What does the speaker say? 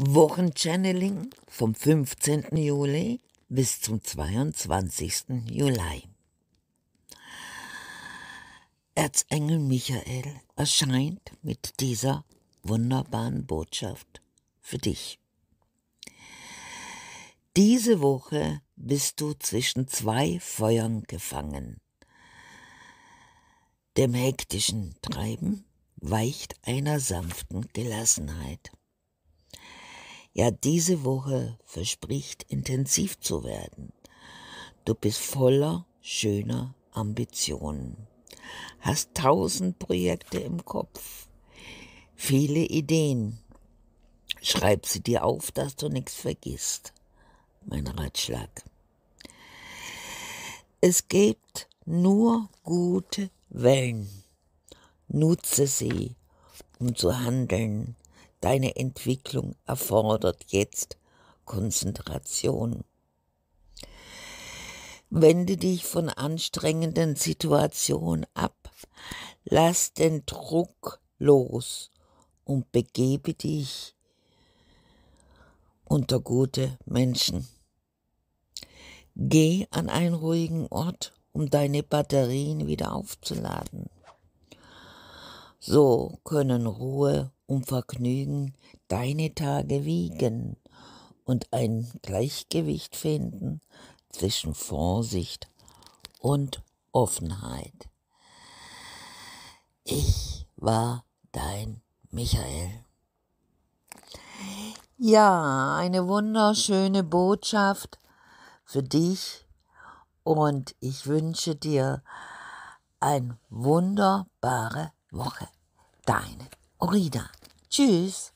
Wochenchanneling vom 15. Juli bis zum 22. Juli. Erzengel Michael erscheint mit dieser wunderbaren Botschaft für dich. Diese Woche bist du zwischen zwei Feuern gefangen. Dem hektischen Treiben weicht einer sanften Gelassenheit. Ja, diese Woche verspricht intensiv zu werden. Du bist voller schöner Ambitionen, hast tausend Projekte im Kopf, viele Ideen. Schreib sie dir auf, dass du nichts vergisst. Mein Ratschlag. Es gibt nur gute Wellen. Nutze sie, um zu handeln, Deine Entwicklung erfordert jetzt Konzentration. Wende dich von anstrengenden Situationen ab, lass den Druck los und begebe dich unter gute Menschen. Geh an einen ruhigen Ort, um deine Batterien wieder aufzuladen. So können Ruhe um Vergnügen deine Tage wiegen und ein Gleichgewicht finden zwischen Vorsicht und Offenheit. Ich war dein Michael. Ja, eine wunderschöne Botschaft für dich und ich wünsche dir eine wunderbare Woche. Deine Orida. Tschüss.